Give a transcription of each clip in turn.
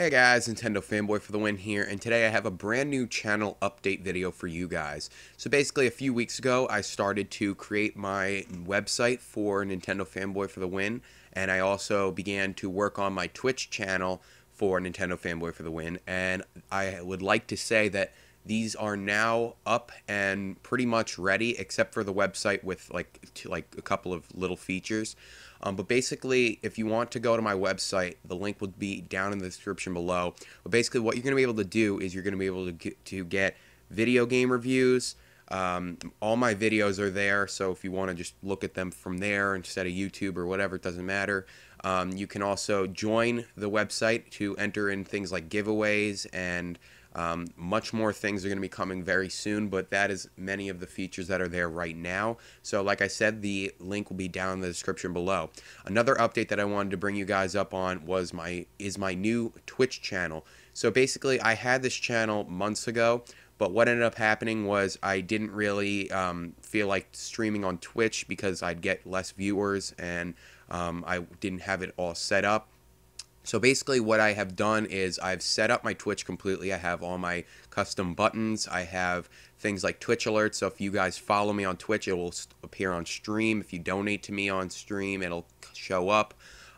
Hey guys, Nintendo Fanboy for the win here, and today I have a brand new channel update video for you guys. So basically a few weeks ago, I started to create my website for Nintendo Fanboy for the win, and I also began to work on my Twitch channel for Nintendo Fanboy for the win, and I would like to say that these are now up and pretty much ready, except for the website with like like a couple of little features. Um, but basically, if you want to go to my website, the link will be down in the description below. But basically, what you're going to be able to do is you're going to be able to get, to get video game reviews. Um, all my videos are there, so if you want to just look at them from there instead of YouTube or whatever, it doesn't matter. Um, you can also join the website to enter in things like giveaways and um, much more things are going to be coming very soon, but that is many of the features that are there right now. So, like I said, the link will be down in the description below. Another update that I wanted to bring you guys up on was my is my new Twitch channel. So basically, I had this channel months ago, but what ended up happening was I didn't really um, feel like streaming on Twitch because I'd get less viewers and um, I didn't have it all set up. So basically what I have done is I've set up my Twitch completely. I have all my custom buttons. I have things like Twitch alerts. So if you guys follow me on Twitch, it will appear on stream. If you donate to me on stream, it'll show up.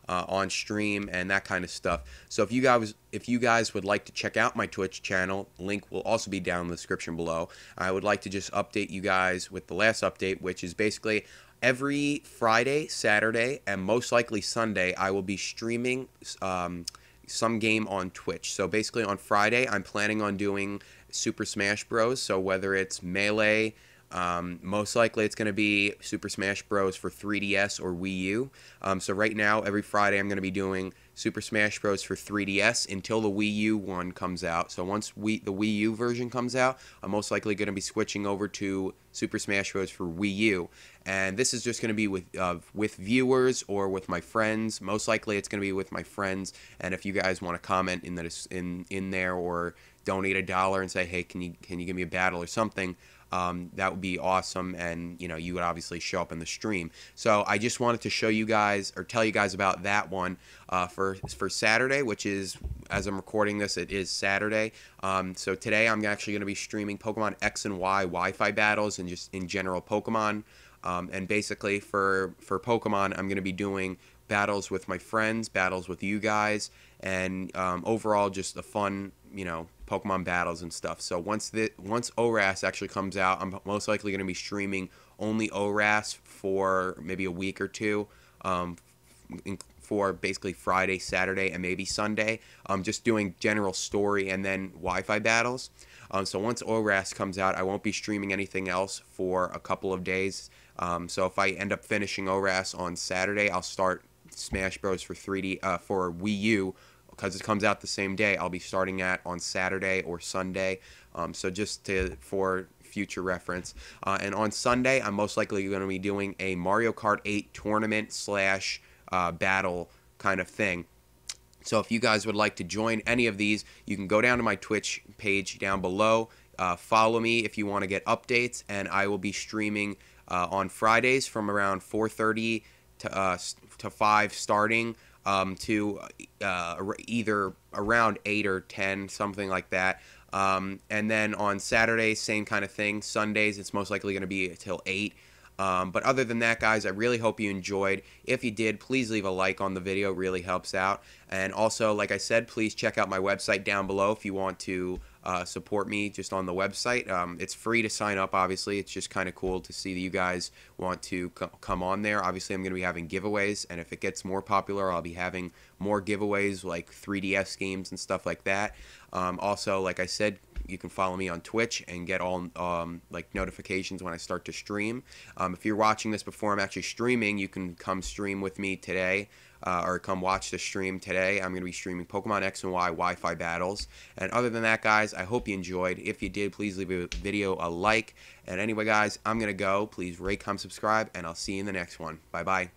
Uh, on stream and that kind of stuff. So if you guys if you guys would like to check out my Twitch channel, link will also be down in the description below. I would like to just update you guys with the last update, which is basically every Friday, Saturday, and most likely Sunday, I will be streaming um, some game on Twitch. So basically, on Friday, I'm planning on doing Super Smash Bros. So whether it's Melee, um, most likely it's going to be Super Smash Bros. for 3DS or Wii U. Um, so right now, every Friday, I'm going to be doing Super Smash Bros. for 3DS until the Wii U one comes out. So once we, the Wii U version comes out, I'm most likely going to be switching over to Super Smash Bros. for Wii U. And this is just going to be with uh, with viewers or with my friends. Most likely, it's going to be with my friends. And if you guys want to comment in the in in there or donate a dollar and say, hey, can you can you give me a battle or something? Um, that would be awesome, and you know you would obviously show up in the stream. So I just wanted to show you guys or tell you guys about that one uh, for for Saturday, which is as I'm recording this, it is Saturday. Um, so today I'm actually going to be streaming Pokemon X and Y Wi-Fi battles and just in general Pokemon. Um, and basically for for Pokemon, I'm going to be doing battles with my friends, battles with you guys, and um, overall just a fun you know Pokemon battles and stuff. So once the once ORAS actually comes out, I'm most likely going to be streaming only ORAS for maybe a week or two, um, for basically Friday, Saturday, and maybe Sunday. I'm um, just doing general story and then Wi-Fi battles. Um, so once ORAS comes out, I won't be streaming anything else for a couple of days. Um, so if I end up finishing ORAS on Saturday, I'll start Smash Bros. for 3D uh, for Wii U because it comes out the same day. I'll be starting at on Saturday or Sunday. Um, so just to for future reference. Uh, and on Sunday, I'm most likely going to be doing a Mario Kart 8 tournament slash uh, battle kind of thing. So if you guys would like to join any of these, you can go down to my Twitch page down below. Uh, follow me if you want to get updates, and I will be streaming uh, on Fridays from around 4:30 to uh, to 5 starting um, to uh, either around 8 or 10, something like that. Um, and then on Saturdays, same kind of thing. Sundays, it's most likely going to be till 8. Um, but other than that, guys, I really hope you enjoyed. If you did, please leave a like on the video, really helps out. And also, like I said, please check out my website down below if you want to uh, support me just on the website. Um, it's free to sign up, obviously. It's just kind of cool to see that you guys want to come on there. Obviously, I'm going to be having giveaways, and if it gets more popular, I'll be having more giveaways like 3DS games and stuff like that. Um, also, like I said, you can follow me on Twitch and get all um, like notifications when I start to stream. Um, if you're watching this before I'm actually streaming, you can come stream with me today. Uh, or come watch the stream today. I'm going to be streaming Pokemon X and Y Wi Fi battles. And other than that, guys, I hope you enjoyed. If you did, please leave a video a like. And anyway, guys, I'm going to go. Please rate, come, subscribe, and I'll see you in the next one. Bye bye.